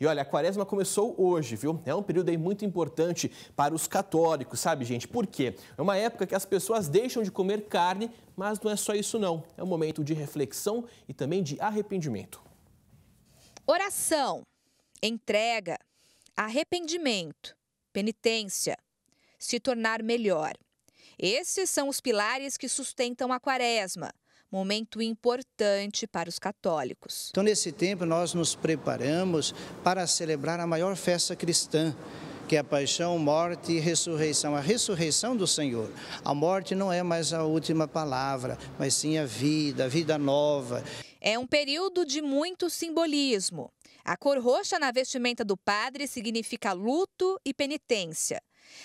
E olha, a quaresma começou hoje, viu? É um período aí muito importante para os católicos, sabe, gente? Por quê? É uma época que as pessoas deixam de comer carne, mas não é só isso não. É um momento de reflexão e também de arrependimento. Oração, entrega, arrependimento, penitência, se tornar melhor. Esses são os pilares que sustentam a quaresma momento importante para os católicos. Então, nesse tempo, nós nos preparamos para celebrar a maior festa cristã que é a paixão, morte e ressurreição, a ressurreição do Senhor. A morte não é mais a última palavra, mas sim a vida, a vida nova. É um período de muito simbolismo. A cor roxa na vestimenta do padre significa luto e penitência.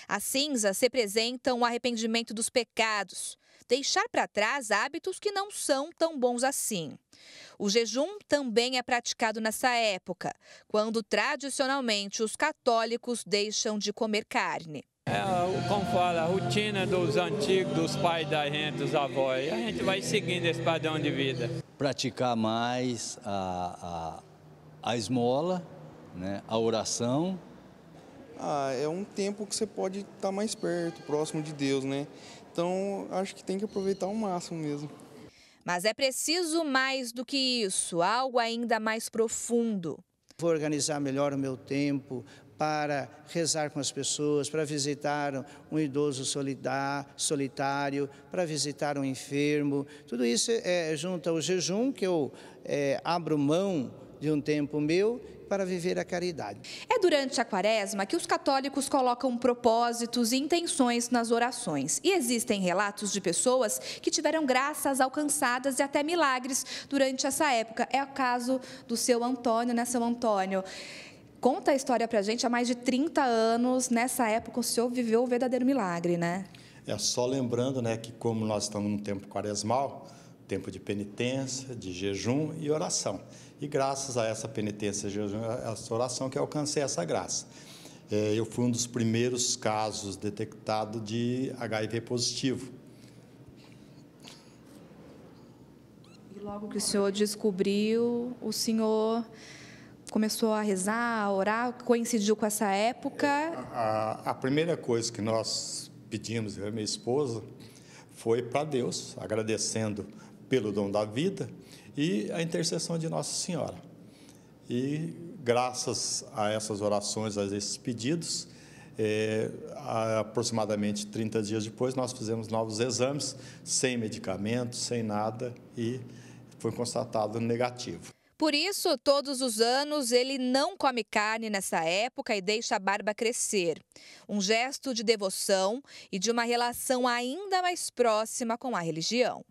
As cinzas representam o arrependimento dos pecados, deixar para trás hábitos que não são tão bons assim. O jejum também é praticado nessa época, quando tradicionalmente os católicos deixam de comer carne. É, como fala, a rotina dos antigos, dos pais da gente, dos avós. A gente vai seguindo esse padrão de vida. Praticar mais a, a, a esmola, né, a oração ah, é um tempo que você pode estar tá mais perto, próximo de Deus, né? Então, acho que tem que aproveitar ao máximo mesmo. Mas é preciso mais do que isso, algo ainda mais profundo. Vou organizar melhor o meu tempo para rezar com as pessoas, para visitar um idoso solitário, para visitar um enfermo. Tudo isso é, é junto ao jejum que eu é, abro mão de um tempo meu para viver a caridade. É durante a quaresma que os católicos colocam propósitos e intenções nas orações. E existem relatos de pessoas que tiveram graças alcançadas e até milagres durante essa época. É o caso do seu Antônio, né, seu Antônio? Conta a história para a gente. Há mais de 30 anos, nessa época, o senhor viveu o verdadeiro milagre, né? É só lembrando né, que, como nós estamos num tempo quaresmal, tempo de penitência, de jejum e oração. E graças a essa penitência, jejum essa oração que eu alcancei essa graça. É, eu fui um dos primeiros casos detectado de HIV positivo. E logo que o senhor descobriu, o senhor começou a rezar, a orar, coincidiu com essa época? É, a, a, a primeira coisa que nós pedimos, eu e minha esposa, foi para Deus, agradecendo pelo dom da vida e a intercessão de Nossa Senhora. E graças a essas orações, a esses pedidos, é, aproximadamente 30 dias depois, nós fizemos novos exames, sem medicamentos, sem nada, e foi constatado negativo. Por isso, todos os anos, ele não come carne nessa época e deixa a barba crescer. Um gesto de devoção e de uma relação ainda mais próxima com a religião.